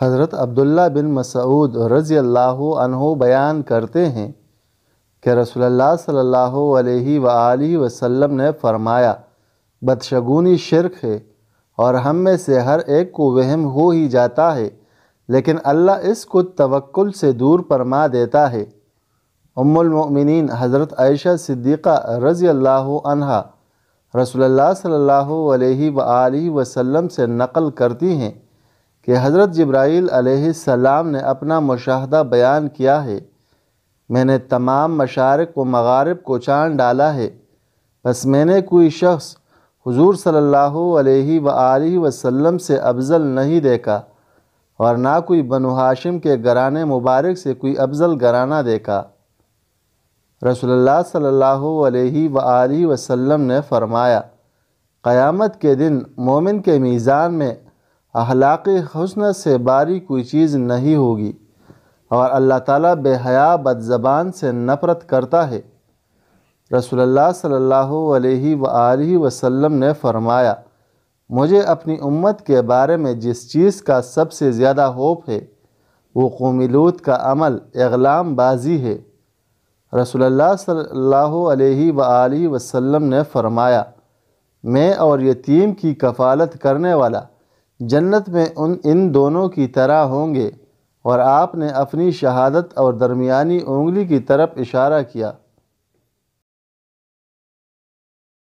हज़रत अब्दुल्ला बिन मसऊद रज़ी अल्लाह बयान करते हैं कि रसोल्ला सल्ला वसम ने फरमाया बदशगुनी शिरक है और हम में से हर एक को वहम हो ही जाता है लेकिन अल्लाह इसको तवक्ल से दूर फरमा देता है उमुलमिन हज़रत आयशा सिद्दीक़ा रज़ी अल्लाह रसोल्ला सल्ला वसम से नकल करती हैं कि हज़रत जब्राईल सलाम ने अपना मुशाहदा बयान किया है मैंने तमाम मशारक व मगारब को चान डाला है बस मैंने कोई शख्स हुजूर सल्लल्लाहु अलैहि व आलि से अफजल नहीं देखा और ना कोई बनु हाशिम के घराने मुबारक से कोई अफजल घराना देखा रसोल्ला सल्लल्लाहु अलैहि व आलि वसल्लम ने फरमाया क़यामत के दिन मोमिन के मीज़ान में अहलाक हसन से बारी कोई चीज़ नहीं होगी और अल्लाह ताला बेहया बदज़बान से नफ़रत करता है रसोल्ला सल्लल्लाहु अलैहि वसल्लम ने फरमाया मुझे अपनी उम्मत के बारे में जिस चीज़ का सबसे ज़्यादा होप है वो कोमिलूत का अमल एगलाम बाजी है रसोल्ला सल्लल्लाहु अलैहि अलैहि वसल्लम ने फरमाया मैं और यतीम की कफ़ालत करने वाला जन्नत में उन इन दोनों की तरह होंगे और आपने अपनी शहादत और दरमियानी उंगली की तरफ इशारा किया